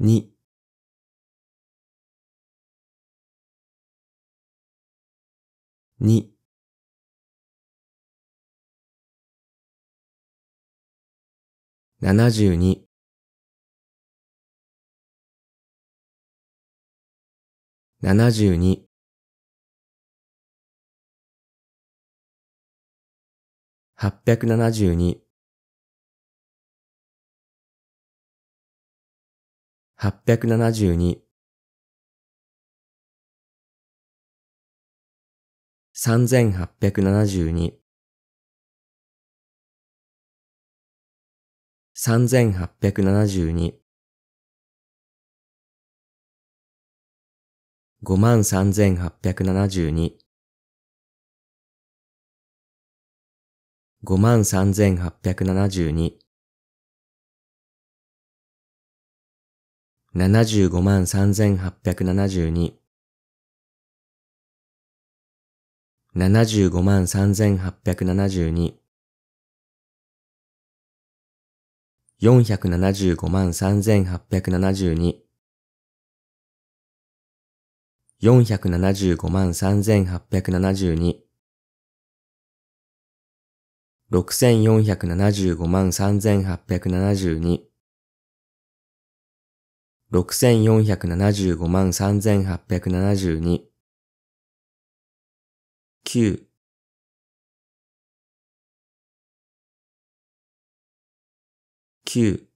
に二、七十二、七十二、八百七十二、872三千八百七十二。三千八百七十二。五万三千八百七十二。五万三千八百七十二。75万3872 75万3872 475万3872 475万3872 6475万3872 6475万3872 9九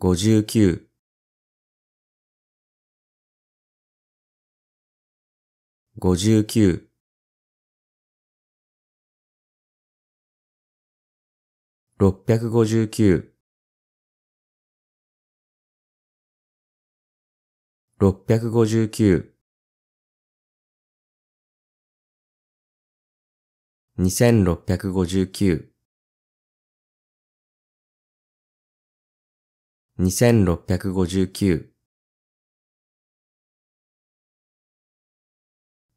五十九五十九659 659 2659 2659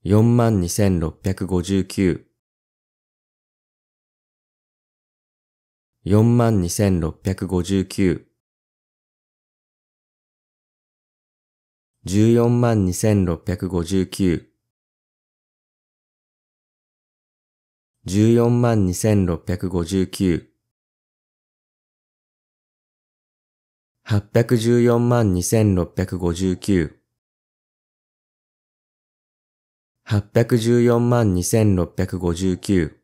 42,659 42,659 142,659万142,659万8,142,659万8,142,659万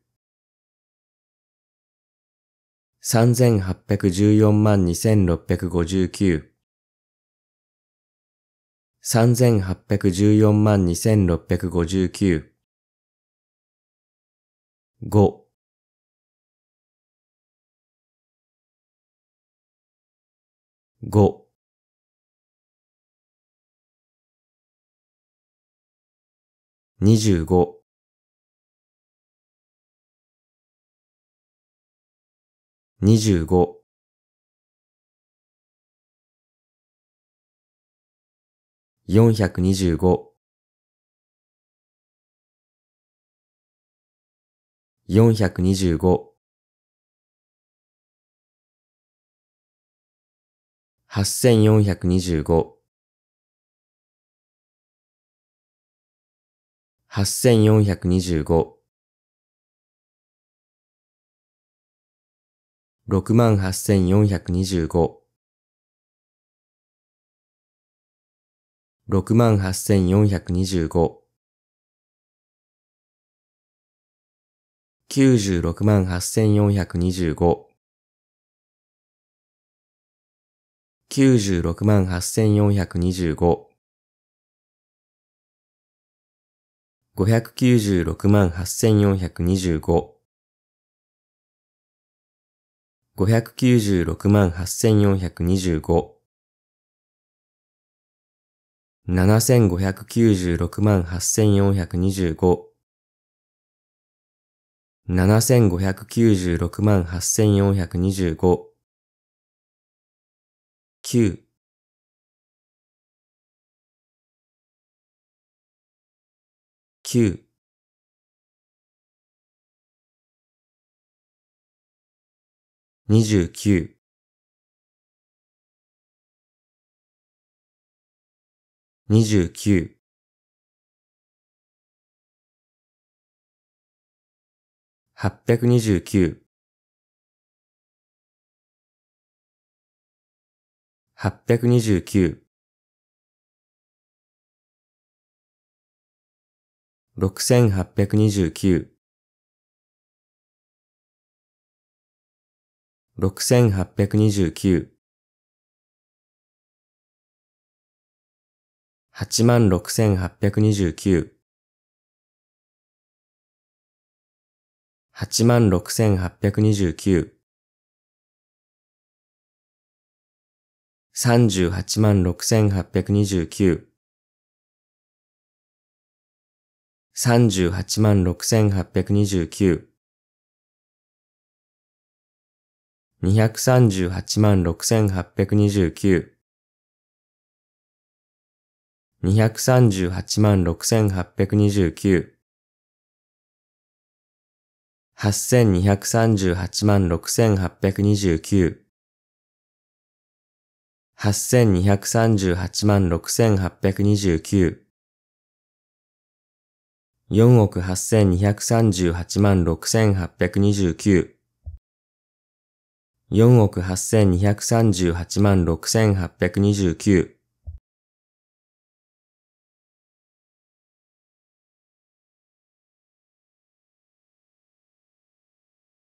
3814万2659八百十四万2五5九。5五二十五25四百二十五、四百二十五、八千四百二十五、八千四百二十五、68425 68425 968,425 968,425万万8425596 596万8425 596万8425 7596万8425 7596万8425 9 9 29二十九、八百二十九、八百二十九、六千八百二十九、6829 86829 86829 386,829 386,829 238万6829 238万6829 8238万6829 8238万6829 4億8238万6829 4億8238万6829